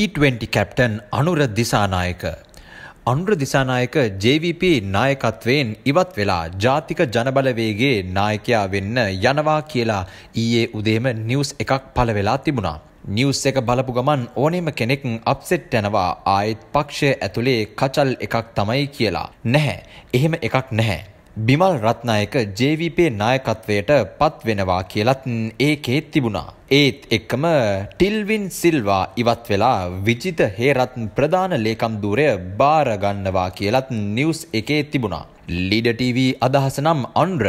T20 captain Anura Dissanayake. Anura Dissanayake JVP නායකත්වයෙන් ඉවත් වෙලා ජාතික ජනබලවේගේ නායකයා වෙන්න යනවා කියලා ඊයේ උදේම නිවස් එකක් පළ වෙලා තිබුණා. නිවස් එක බලපු ගමන් ඕනෙම කෙනෙක් අප්සෙට් යනවා ආයෙත් පක්ෂය ඇතුළේ කචල් එකක් තමයි කියලා. නැහැ. එහෙම එකක් නැහැ. බිමල් රත්නායක ජවිපේ නායකත්වයට පත් වෙනවා කියලත් ඒකේ තිබුණා. ඒත් එක්කම ටිල්වින් සිල්වා ඉවත් වෙලා විජිත හේරත් ප්‍රධාන ලේකම් දූරය බාරගන්නවා කියලත් නිවස් එකේ තිබුණා. ලිඩටීවී අදහසනම් අන්්‍ර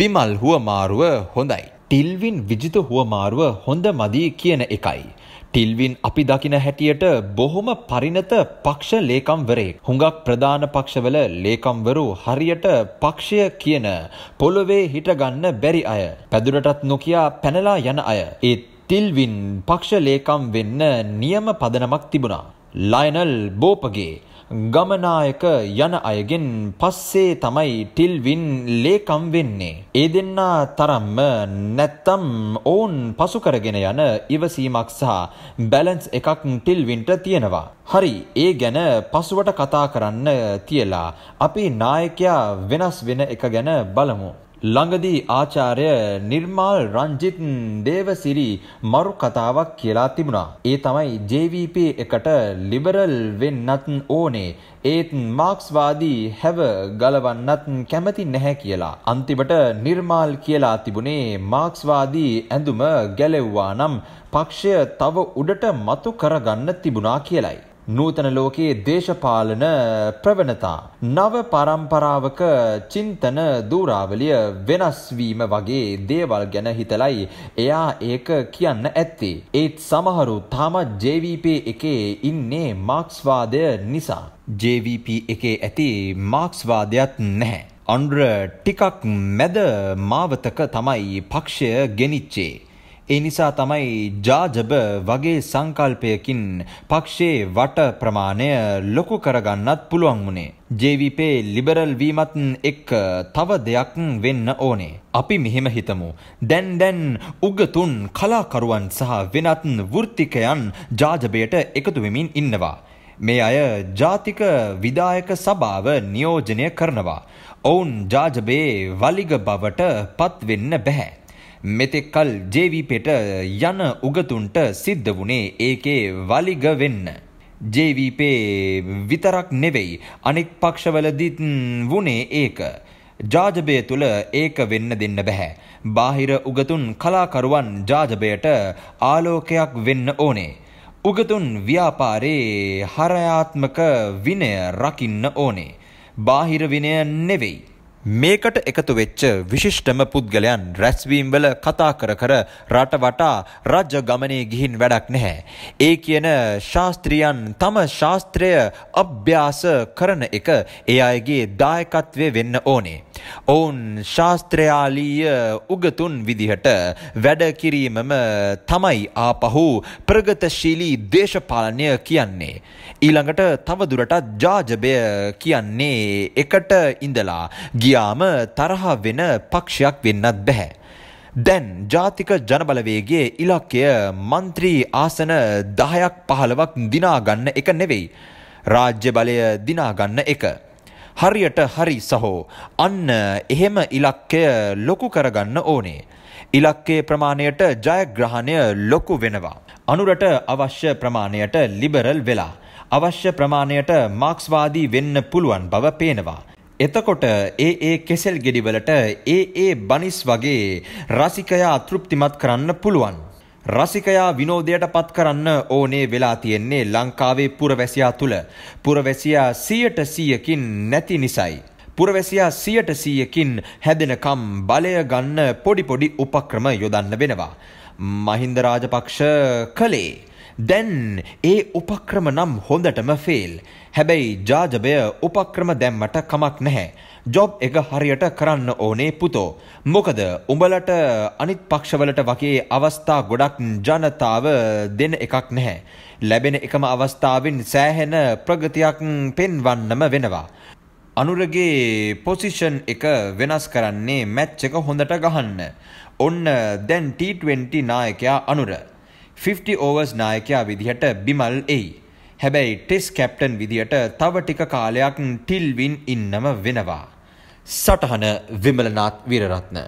බිමල් හුවමාරුව හොඳයි. ටිල්වින් විජිත හුවමාරුව හොඳ මදී කියන එකයි. ටිල්වින් අපි දකින හැටියට බොහොම පරිණත පක්ෂ ලේකම්වරේ. හුඟක් ප්‍රධාන පක්ෂවල ලේකම්වරු හරියට පක්ෂය කියන පොළොවේ හිටගන්න බැරි අය. පැදුරටත් නොකයා පැනලා යන අය. ඒ තිල්වින් පක්ෂ ලේකම් වෙන්න නියම පදනමක් තිබුණා. ලයිනල් බෝපගේ ගමනායක යන අයගෙන් පස්සේ තමයි ටිල්වින් ලේකම් වෙන්නේ. ඒ දෙන්නා තරම්ම නැත්තම් ඔවුන් පසු කරගෙන යන ඉවසීමක් සහ බැලන්ස් එකක් ටිල්වින්ට තියෙනවා. හරි, ඒ ගැන පසුවට කතා කරන්න තියලා අපි නායකයා වෙනස් වෙන එක ගැන බලමු. ළඟදී ආචාර්ය නිර්මාල් රංජිත් දේවසිරි මරු කතාවක් කියලා තිබුණා. ඒ තමයි JVP එකට ලිබරල් වෙන්නත් ඕනේ. ඒත් මාක්ස්වාදී හැව ගලවන්නත් කැමති නැහැ කියලා. අන්තිමට නිර්මාල් කියලා තිබුණේ මාක්ස්වාදී ඇඳුම ගැලෙව්වා නම් පක්ෂය තව උඩට මතු කරගන්න තිබුණා කියලයි. නූතන ලෝකයේ දේශපාලන ප්‍රවණතා. නව පරම්පරාවක චින්තන දූරාවලිය වෙනස්වීම වගේ දේවල් ගැන හිතලයි එයා ඒක කියන්න ඇත්තේ. ඒත් සමහරු තාමත් ජවිප එකේ ඉන්නේ මාක්ස්වාදය නිසා. ජවිප එකේ ඇති මාක්ස්වාදයක් නැහැ. අන්ඩ්‍ර ටිකක් මැද මාවතක තමයි පක්ෂය ගෙනිච්චේ. ඒ නිසා තමයි ජාජබ වගේ සංකල්පයකින් පක්ෂයේ වට ප්‍රමාණය ලොකු කරගන්නත් පුළුවන් වුණේ. JVP ලිබරල් වීමත් එක්ක තව දෙයක් වෙන්න ඕනේ. අපි මෙහෙම හිතමු. දැන් දැන් උගතුන් කලාකරුවන් සහ වෙනත් වෘත්තිකයන් ජාජබයට එකතු වෙමින් ඉන්නවා. මේ අය ජාතික විදායක සභාව නියෝජනය කරනවා. ඔවුන් ජාජබේ වලිග බවට පත්වෙන්න බැහැ. මෙතෙක්කල් ජේවීපෙට යන උගතුන්ට සිද්ධ වුණේ ඒකේ වලිග වෙන්න. ජේවීපේ විතරක් නෙවෙයි අනෙක් පක්ෂවලදිත් වුණේ ඒක. ජාජබය තුළ ඒක වෙන්න දෙන්න බැහැ. බාහිර උගතුන් කලාකරුවන් ජාජබයට ආලෝකයක් වෙන්න ඕනේ. උගතුන් ව්‍යාපාරයේ හරයාත්මක විනය රකින්න ඕනේ. බාහිර විනය නෙවෙයි. මේකට එකතු වෙච්ච විශිෂ්ටම පුද්ගලයන් රැස්වීම්වල කතා කර කර රට වටා රජ ගමනේ ගිහින් වැඩක් නැහැ. ඒ කියන ශාස්ත්‍රියන් තම ශාස්ත්‍රය අභ්‍යාස කරන එක ඒ අයගේ දායකත්වය වෙන්න ඕනේ. ඔවුන් ශාස්ත්‍රයාලීය උගතුන් විදිහට වැඩ කිරීමම තමයි ආපහු ප්‍රගතශීලී දේශපාලනය කියන්නේ. ඊළඟට තවදුරටත් ජාජබය කියන්නේ එකට ඉඳලා ගිය ගියාම තරහා වෙන පක්ෂයක් වෙන්නත් බැහැ. දැන් ජාතික ජනබලවේගේ ඉලක්කය මන්ත්‍රී ආසන දහයක් පහළවක් දිනාගන්න එක නෙවෙයි. රාජ්‍ය බලය දිනාගන්න එක. හරියට හරි සහෝ අන්න එහෙම ඉලක්කය ලොකු කරගන්න ඕනේ. ඉලක්කේ ප්‍රමාණයට ජයග්‍රහණය ලොකු වෙනවා. අනුරට අවශ්‍ය ප්‍රමාණයට ලිබරල් වෙලා. අවශ්‍ය ප්‍රමාණයට මාක්ස්වාදී වෙන්න පුළුවන් බව පේනවා. එතකොට ඒ ඒ කෙසෙල් ගෙඩිවලට ඒ ඒ බනිස් වගේ රසිකයා තෘප්තිමත් කරන්න පුළුවන්. රසිකයා විනෝදයට පත් කරන්න ඕනේ වෙලා තියෙන්නේ ලංකාවේ පුරවැසියා තුළ. පුරවැසියා සියට සියකින් නැති නිසයි. පුරවැසියා සියට සියකින් හැදෙනකම් බලය ගන්න පොඩිපොඩි උපක්‍රම යොදන්න වෙනවා. මහින්ද රාජපක්ෂ කළේ. දැන් ඒ උපක්‍රම නම් හොඳටම ෆෙල්. හැබැයි ජාජබය උපක්‍රම දැම්මට කමක් නැහැ. ජොබ් එක හරියට කරන්න ඕනේ පුතෝ. මොකද උඹලට අනිත් පක්ෂවලට වගේ අවස්ථා ගොඩක් ජනතාව දෙන එකක් නැහැ. ලැබෙන එකම අවස්ථාවෙන් සෑහෙන ප්‍රගතියක් පෙන්වන්නම වෙනවා. අනුරගේ පොසිෂන් එක වෙනස් කරන්නේ මැච් එක හොඳට ගහන්න. ඔන්න දැන් T20 නායකයා අනුර. ෆිෆ්ටි ඕවර්ස් නායකයා විදිහට බිමල් එයි. හැබැයි ටෙස් කැප්ටන් විදිහට තව ටික කාලයක් ටිල්වින් ඉන්නම වෙනවා. සටහන විමලනාත් විරරත්න.